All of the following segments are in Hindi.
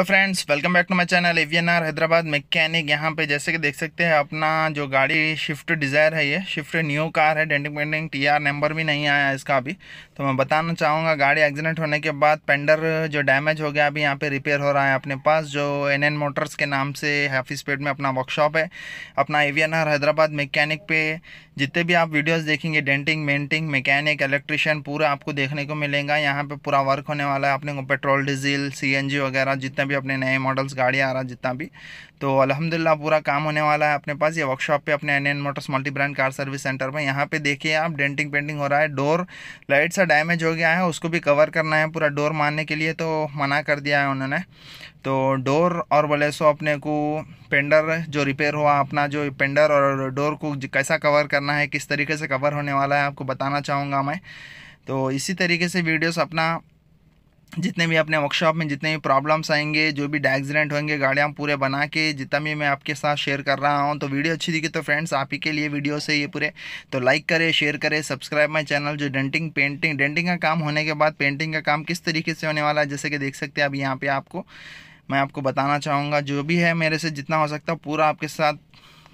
hello friends welcome back to my channel एवियन आर हैदराबाद मैकेनिक यहाँ पे जैसे कि देख सकते हैं अपना जो गाड़ी शिफ्ट डिज़ायर है ये शिफ्ट न्यू कार है denting painting T R number भी नहीं आया इसका अभी तो मैं बताना चाहूँगा गाड़ी एक्सीडेंट होने के बाद पेंडर जो डैमेज हो गया अभी यहाँ पे रिपेयर हो रहा है अपने पास जो एन एन मोटर्स के नाम से हाफी स्पीड में अपना वर्कशॉप है अपना एवियन आर हैदराबाद मैकेनिक पे जितने भी आप वीडियोज़ देखेंगे डेंटिंग मेंटिंग मैकेनिक इलेक्ट्रिशियन पूरा आपको देखने को मिलेगा यहाँ पर पूरा वर्क होने वाला है अपने पेट्रोल डीजल सी वगैरह जितने भी अपने नए मॉडल्स गाड़ियाँ आ रहा जितना भी तो अलहमदिल्ला पूरा काम होने वाला है अपने पास ये वर्कशॉप पे अपने N N Motors multi brand car service centre में यहाँ पे देखिए आप डेंटिंग पेंटिंग हो रहा है डोर लाइट सा डैमेज हो गया है उसको भी कवर करना है पूरा डोर मारने के लिए तो मना कर दिया है उन्होंने तो डोर और बोले सो अपने को पेंडर जो रिपेयर हुआ अपना जो पेंडर और डोर को कैसा कवर करना है किस तरीके से कवर होने वाला है आपको बताना चाहूँगा मैं तो इसी तरीके से वीडियोस अपना जितने भी अपने वर्कशॉप में जितने भी प्रॉब्लम्स आएंगे जो भी डैक्सीडेंट होंगे गाड़ियाँ पूरे बना के जितना भी मैं आपके साथ शेयर कर रहा हूँ तो वीडियो अच्छी दिखी तो फ्रेंड्स आप ही के लिए वीडियो से ये पूरे तो लाइक करें शेयर करें सब्सक्राइब माई चैनल जो डेंटिंग पेंटिंग डेंटिंग का काम होने के बाद पेंटिंग का काम किस तरीके से होने वाला है जैसे कि देख सकते हैं अब यहाँ पर आपको मैं आपको बताना चाहूँगा जो भी है मेरे से जितना हो सकता है पूरा आपके साथ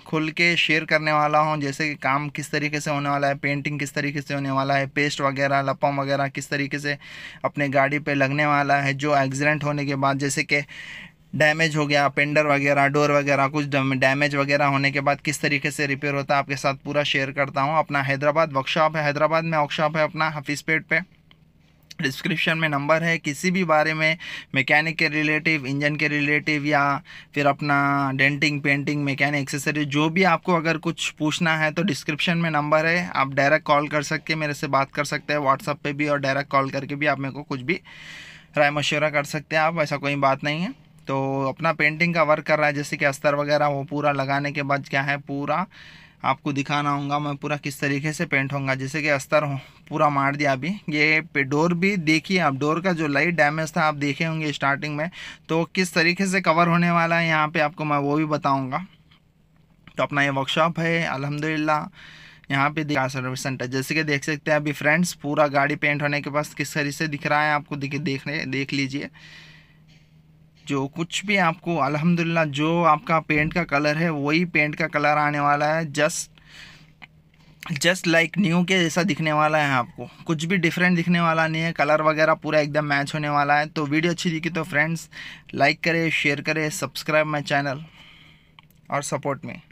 खुल के शेयर करने वाला हूँ जैसे कि काम किस तरीके से होने वाला है पेंटिंग किस तरीके से होने वाला है पेस्ट वगैरह लपम वगैरह किस तरीके से अपने गाड़ी पे लगने वाला है जो एक्सीडेंट होने के बाद जैसे कि डैमेज हो गया पेंडर वगैरह डोर वगैरह कुछ डैमेज वगैरह होने के बाद किस तरीके से रिपेयर होता है आपके साथ पूरा शेयर करता हूँ अपना हैदराबाद वर्कशॉप है हैदराबाद में वर्कशॉप है अपना हफीज़पेट पर डिस्क्रिप्शन में नंबर है किसी भी बारे में मैकेनिक के रिलेटिव इंजन के रिलेटिव या फिर अपना डेंटिंग पेंटिंग मैकेनिक एक्सेसरी जो भी आपको अगर कुछ पूछना है तो डिस्क्रिप्शन में नंबर है आप डायरेक्ट कॉल कर सकते मेरे से बात कर सकते हैं व्हाट्सअप पे भी और डायरेक्ट कॉल करके भी आप मेरे को कुछ भी राय मशवरा कर सकते हैं आप ऐसा कोई बात नहीं है तो अपना पेंटिंग का वर्क कर रहा है जैसे कि अस्तर वगैरह वो पूरा लगाने के बाद क्या है पूरा आपको दिखाना होगा मैं पूरा किस तरीके से पेंट होगा जैसे कि अस्तर हो पूरा मार दिया अभी ये डोर भी देखिए आप डोर का जो लाइट डैमेज था आप देखे होंगे स्टार्टिंग में तो किस तरीके से कवर होने वाला है यहाँ पर आपको मैं वो भी बताऊँगा तो अपना ये वर्कशॉप है अलहमदिल्ला यहाँ पे दिखा सर्विस सेंटर जैसे कि देख सकते हैं अभी फ्रेंड्स पूरा गाड़ी पेंट होने के पास किस तरीके से दिख रहा है आपको देखिए देखने देख लीजिए जो कुछ भी आपको अल्हम्दुलिल्लाह जो आपका पेंट का कलर है वही पेंट का कलर आने वाला है जस्ट जस्ट लाइक न्यू के जैसा दिखने वाला है आपको कुछ भी डिफरेंट दिखने वाला नहीं है कलर वगैरह पूरा एकदम मैच होने वाला है तो वीडियो अच्छी दिखी तो फ्रेंड्स लाइक करें शेयर करें सब्सक्राइब माई चैनल और सपोर्ट में